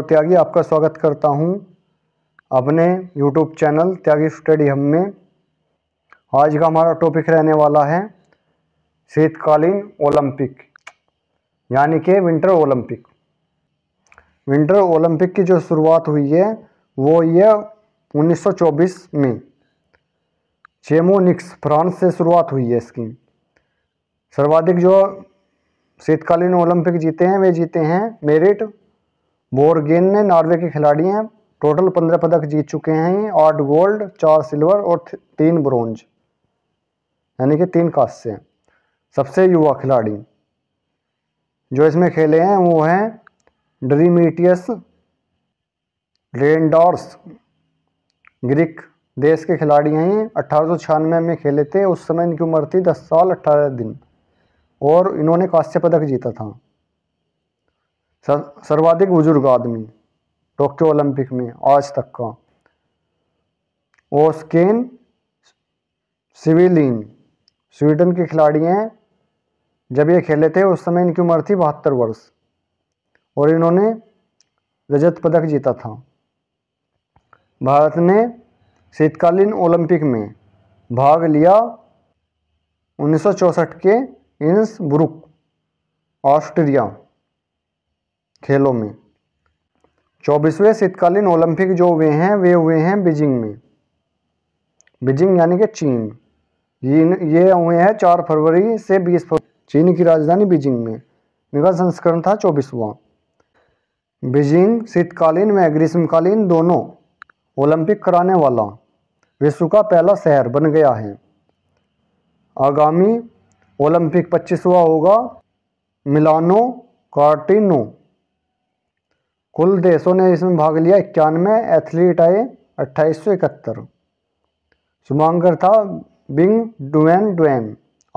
त्यागी आपका स्वागत करता हूं अपने यूट्यूब चैनल त्यागी स्टडी हम में आज का हमारा टॉपिक रहने वाला है शीतकालीन ओलंपिक यानी कि विंटर ओलंपिक विंटर ओलंपिक की जो शुरुआत हुई है वो ये 1924 में चेमोनिक्स फ्रांस से शुरुआत हुई है इसकी सर्वाधिक जो शीतकालीन ओलंपिक जीते हैं वे जीते हैं मेरिट बोरगेन ने नॉर्वे के खिलाड़ी हैं टोटल पंद्रह पदक जीत चुके हैं आठ गोल्ड चार सिल्वर और तीन ब्रोंज यानी कि तीन कांस्य हैं सबसे युवा खिलाड़ी जो इसमें खेले हैं वो हैं ड्रीमीटियस रेंडॉर्स ग्रीक देश के खिलाड़ी हैं अठारह में खेले थे उस समय इनकी उम्र थी दस साल अट्ठारह दिन और इन्होंने कांस्य पदक जीता था सर्वाधिक बुजुर्ग आदमी टोक्यो ओलंपिक में आज तक का ओस्केन सिविलिन स्वीडन के खिलाड़ी हैं जब ये खेले थे उस समय इनकी उम्र थी बहत्तर वर्ष और इन्होंने रजत पदक जीता था भारत ने शीतकालीन ओलंपिक में भाग लिया उन्नीस के इंस ब्रुक ऑस्ट्रिया खेलों में चौबीसवें शीतकालीन ओलंपिक जो हुए हैं वे हुए हैं बीजिंग में बीजिंग यानी कि चीन ये हुए हैं चार फरवरी से बीस फरवरी चीन की राजधानी बीजिंग में इनका संस्करण था चौबीसवां बीजिंग शीतकालीन व ग्रीष्मकालीन दोनों ओलंपिक कराने वाला विश्व का पहला शहर बन गया है आगामी ओलंपिक पच्चीसवा होगा मिलानो कार्टिनो कुल देशों ने इसमें भाग लिया इक्यानवे एथलीट आए अट्ठाईस सौ इकहत्तर शुभांकर था बिंग डुएन डुएन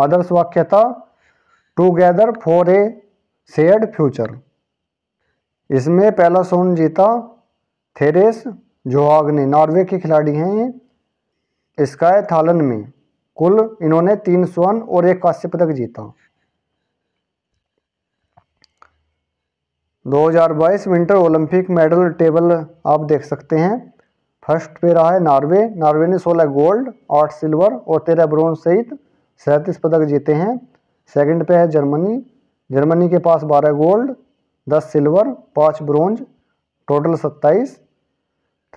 आदर्श वाक्य था together for a shared future इसमें पहला सोन जीता थेरेस जोहाग ने नॉर्वे के खिलाड़ी हैं ये स्काई थालन में कुल इन्होंने तीन स्वर्ण और एक कांस्य पदक जीता 2022 विंटर ओलंपिक मेडल टेबल आप देख सकते हैं फर्स्ट पे रहा है नॉर्वे नॉर्वे ने 16 गोल्ड 8 सिल्वर और 13 ब्रोंज सहित सैंतीस पदक जीते हैं सेकंड पे है जर्मनी जर्मनी के पास 12 gold 10 silver 5 bronze total 27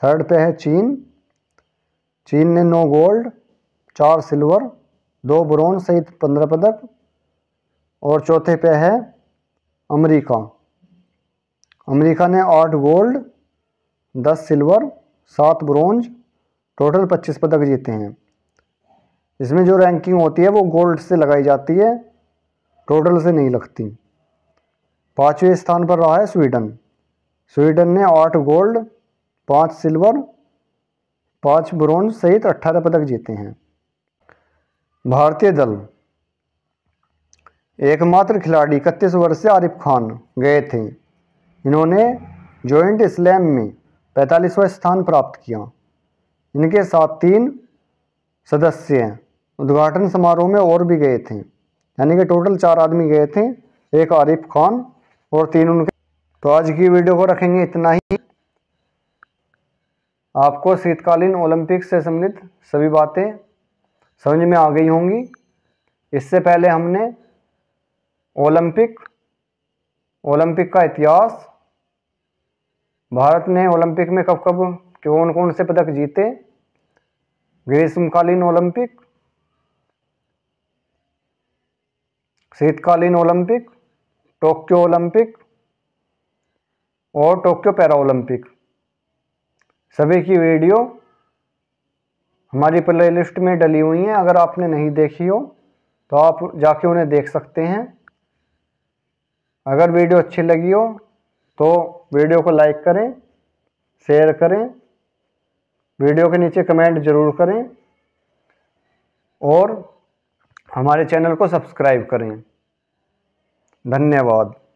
third पे है चीन चीन ने 9 गोल्ड 4 सिल्वर 2 ब्रोंज सहित 15 पदक और चौथे पे है अमरीका अमेरिका ने आठ गोल्ड दस सिल्वर सात ब्रोंज टोटल पच्चीस पदक जीते हैं इसमें जो रैंकिंग होती है वो गोल्ड से लगाई जाती है टोटल से नहीं लगती पाँचवें स्थान पर रहा है स्वीडन स्वीडन ने आठ गोल्ड पाँच सिल्वर पाँच ब्रोंज सहित अट्ठारह पदक जीते हैं भारतीय दल एकमात्र खिलाड़ी इकतीस वर्ष से आरिफ खान गए थे इन्होंने जॉइंट स्लैम में पैंतालीसवा स्थान प्राप्त किया इनके साथ तीन सदस्य हैं उद्घाटन समारोह में और भी गए थे यानी कि टोटल चार आदमी गए थे एक आरिफ खान और तीन उनके तो आज की वीडियो को रखेंगे इतना ही आपको शीतकालीन ओलंपिक से संबंधित सभी बातें समझ में आ गई होंगी इससे पहले हमने ओलंपिक ओलंपिक का इतिहास भारत ने ओलंपिक में कब कब कौन कौन से पदक जीते ग्रीष्मकालीन ओलंपिक शीतकालीन ओलंपिक टोक्यो ओलंपिक और टोक्यो पैरा ओलंपिक सभी की वीडियो हमारी प्लेलिस्ट में डली हुई हैं अगर आपने नहीं देखी हो तो आप जाके उन्हें देख सकते हैं अगर वीडियो अच्छी लगी हो तो वीडियो को लाइक करें शेयर करें वीडियो के नीचे कमेंट ज़रूर करें और हमारे चैनल को सब्सक्राइब करें धन्यवाद